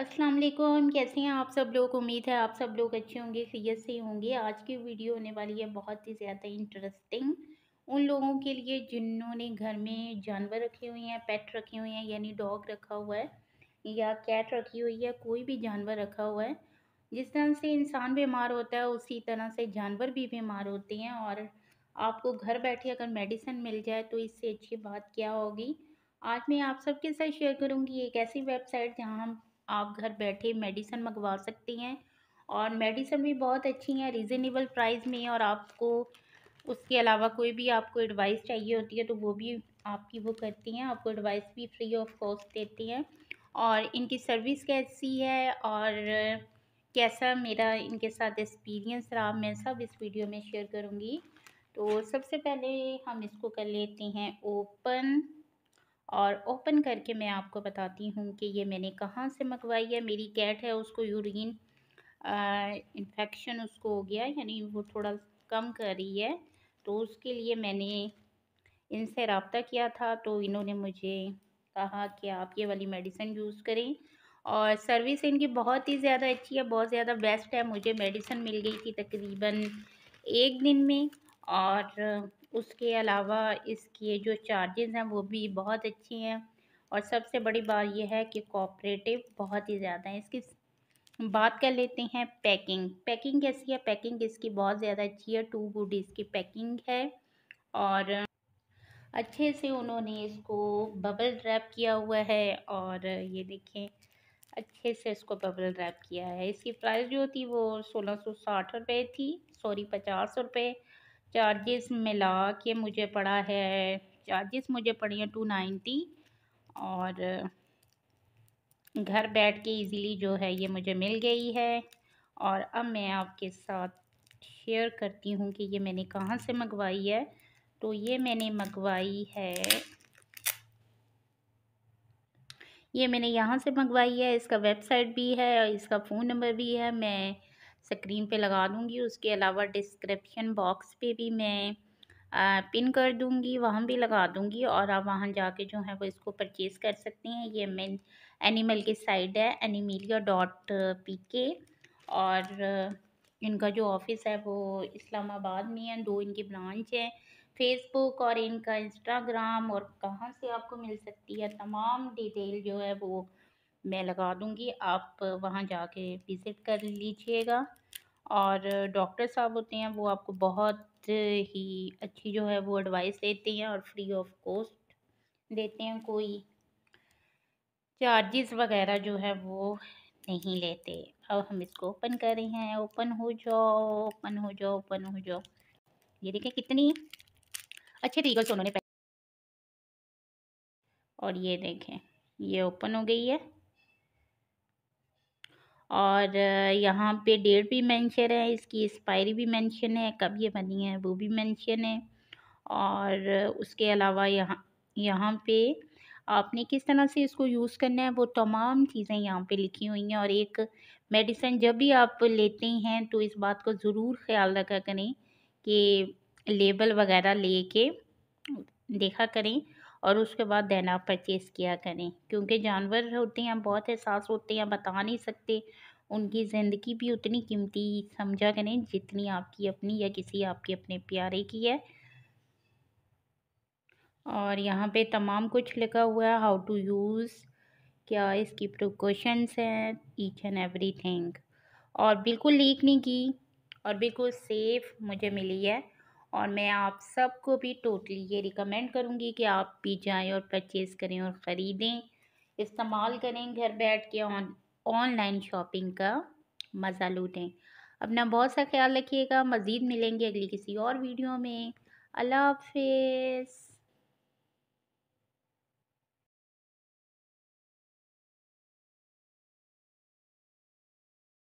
अस्सलाम वालेकुम कैसे हैं आप सब लोग उम्मीद है आप सब लोग अच्छे होंगे खैरियत से होंगे आज की वीडियो होने वाली है बहुत ही ज़्यादा इंटरेस्टिंग उन लोगों के लिए जिन्होंने घर में जानवर रखे हुए हैं पेट रखे हुए हैं यानी डॉग रखा हुआ है या कैट रखी हुई है कोई भी जानवर रखा हुआ है जिस तरह से इंसान बीमार होता है उसी तरह से जानवर भी बीमार होते हैं और आपको घर बैठे अगर मेडिसिन मिल जाए तो इससे अच्छी बात क्या होगी आज मैं आप सबके साथ शेयर करूंगी एक ऐसी वेबसाइट जहां हम आप घर बैठे मेडिसन मंगवा सकती हैं और मेडिसन भी बहुत अच्छी हैं रीज़नेबल प्राइस में और आपको उसके अलावा कोई भी आपको एडवाइस चाहिए होती है तो वो भी आपकी वो करती हैं आपको एडवाइस भी फ्री ऑफ कॉस्ट देती हैं और इनकी सर्विस कैसी है और कैसा मेरा इनके साथ एक्सपीरियंस रहा मैं सब इस वीडियो में शेयर करूँगी तो सबसे पहले हम इसको कर लेते हैं ओपन और ओपन करके मैं आपको बताती हूँ कि ये मैंने कहाँ से मंगवाई है मेरी कैट है उसको यूरिन इन्फेक्शन उसको हो गया यानी वो थोड़ा कम कर रही है तो उसके लिए मैंने इनसे रबता किया था तो इन्होंने मुझे कहा कि आप ये वाली मेडिसिन यूज़ करें और सर्विस इनकी बहुत ही ज़्यादा अच्छी है बहुत ज़्यादा बेस्ट है मुझे मेडिसिन मिल गई थी तकरीबन एक दिन में और उसके अलावा इसके जो चार्जेस हैं वो भी बहुत अच्छी हैं और सबसे बड़ी बात यह है कि कोऑपरेटिव बहुत ही ज़्यादा है इसकी बात कर लेते हैं पैकिंग पैकिंग कैसी है पैकिंग इसकी बहुत ज़्यादा अच्छी है टू गुड इसकी पैकिंग है और अच्छे से उन्होंने इसको बबल रैप किया हुआ है और ये देखें अच्छे से इसको बबल रैप किया है इसकी प्राइस जो थी वो सोलह सौ साठ रुपये थी सॉरी पचास रुपये चार्जेस मिला के मुझे पड़ा है चार्जेस मुझे पड़ी हैं टू नाइन्टी और घर बैठ के इजीली जो है ये मुझे मिल गई है और अब मैं आपके साथ शेयर करती हूँ कि ये मैंने कहाँ से मंगवाई है तो ये मैंने मंगवाई है ये मैंने यहाँ से मंगवाई है इसका वेबसाइट भी है और इसका फ़ोन नंबर भी है मैं स्क्रीन पे लगा दूँगी उसके अलावा डिस्क्रिप्शन बॉक्स पे भी मैं आ, पिन कर दूँगी वहाँ भी लगा दूँगी और आप वहाँ जाके जो है वो इसको परचेज़ कर सकते हैं ये मेन एनिमल की साइड है एनिमिलिया डॉट पी के और इनका जो ऑफिस है वो इस्लामाबाद में है दो इनकी ब्रांच है फेसबुक और इनका इंस्टाग्राम और कहाँ से आपको मिल सकती है तमाम डिटेल जो है वो मैं लगा दूंगी आप वहाँ जाके विज़िट कर लीजिएगा और डॉक्टर साहब होते हैं वो आपको बहुत ही अच्छी जो है वो एडवाइस देते हैं और फ्री ऑफ कॉस्ट देते हैं कोई चार्जेस वगैरह जो है वो नहीं लेते अब हम इसको ओपन कर रहे हैं ओपन हो जाओ ओपन हो जाओ ओपन हो जाओ ये देखें कितनी अच्छे रीगल्स उन्होंने और ये देखें ये ओपन हो गई है और यहाँ पे डेट भी मेंशन है इसकी एक्सपायरी भी मेंशन है कब ये बनी है वो भी मेंशन है और उसके अलावा यहाँ यहाँ पे आपने किस तरह से इसको यूज़ करना है वो तमाम चीज़ें यहाँ पे लिखी हुई हैं और एक मेडिसिन जब भी आप लेते हैं तो इस बात को ज़रूर ख्याल रखा करें कि लेबल वगैरह ले के देखा करें और उसके बाद देना परचेज़ किया करें क्योंकि जानवर होते हैं बहुत एहसास होते हैं बता नहीं सकते उनकी ज़िंदगी भी उतनी कीमती समझा करें जितनी आपकी अपनी या किसी आपके अपने प्यारे की है और यहाँ पे तमाम कुछ लिखा हुआ है हाउ टू यूज़ क्या इसकी प्रिकॉशंस हैं ईच एंड एवरी थिंग और बिल्कुल लीक नहीं की और बिल्कुल सेफ़ मुझे मिली है और मैं आप सबको भी टोटली ये रिकमेंड करूँगी कि आप भी जाएँ और परचेज़ करें और ख़रीदें इस्तेमाल करें घर बैठ के ऑन ऑनलाइन शॉपिंग का मज़ा लूटें अपना बहुत सा ख्याल रखिएगा मज़ीद मिलेंगे अगली किसी और वीडियो में अल्लाह हाफिज़